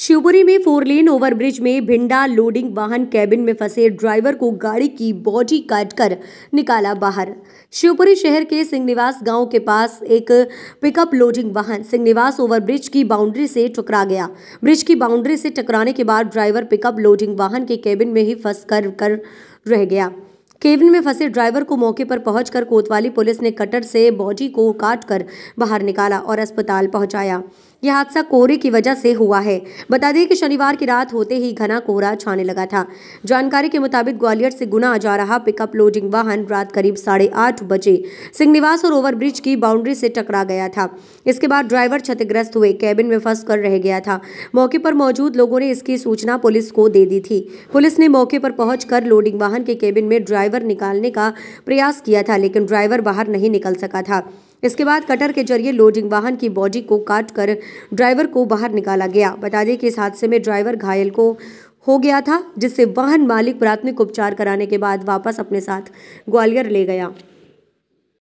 शिवपुरी में four four lane overbridge में भिंडा loading वाहन कैबिन में फंसे ड्राइवर को गाड़ी की बॉडी काटकर निकाला बाहर शिवपुरी शहर के सिंहनिवास गांव के पास एक पिकअप लोडिंग वाहन सिंहनिवास ओवरब्रिज की बाउंड्री से टकरा गया ब्रिज की बाउंड्री से टकराने के बाद ड्राइवर पिकअप लोडिंग वाहन के कैबिन में ही फंस कर कर रह गया केबिन में फंसे ड्राइवर को मौके पर पहुंचकर कोतवाली पुलिस ने कटर से बॉडी को काटकर बाहर निकाला और अस्पताल पहुंचाया यह हादसा कोहरे की वजह से हुआ है बता दें कि शनिवार की रात होते ही घना कोहरा छाने लगा था जानकारी के मुताबिक ग्वालियर से गुना जा रहा पिकअप लोडिंग वाहन रात करीब साढ़े आठ बजे सिंहनिवास और ओवरब्रिज की बाउंड्री से टकरा गया था इसके बाद ड्राइवर क्षतिग्रस्त हुए कैबिन में फंस कर रह गया था मौके पर मौजूद लोगों ने इसकी सूचना पुलिस को दे दी थी पुलिस ने मौके पर पहुँच लोडिंग वाहन के कैबिन में ड्राइवर निकालने का प्रयास किया था लेकिन ड्राइवर बाहर नहीं निकल सका था इसके बाद कटर के जरिए लोडिंग वाहन की बॉडी को काट कर ड्राइवर को बाहर निकाला गया बता दें कि इस हादसे में ड्राइवर घायल को हो गया था जिससे वाहन मालिक प्राथमिक उपचार कराने के बाद वापस अपने साथ ग्वालियर ले गया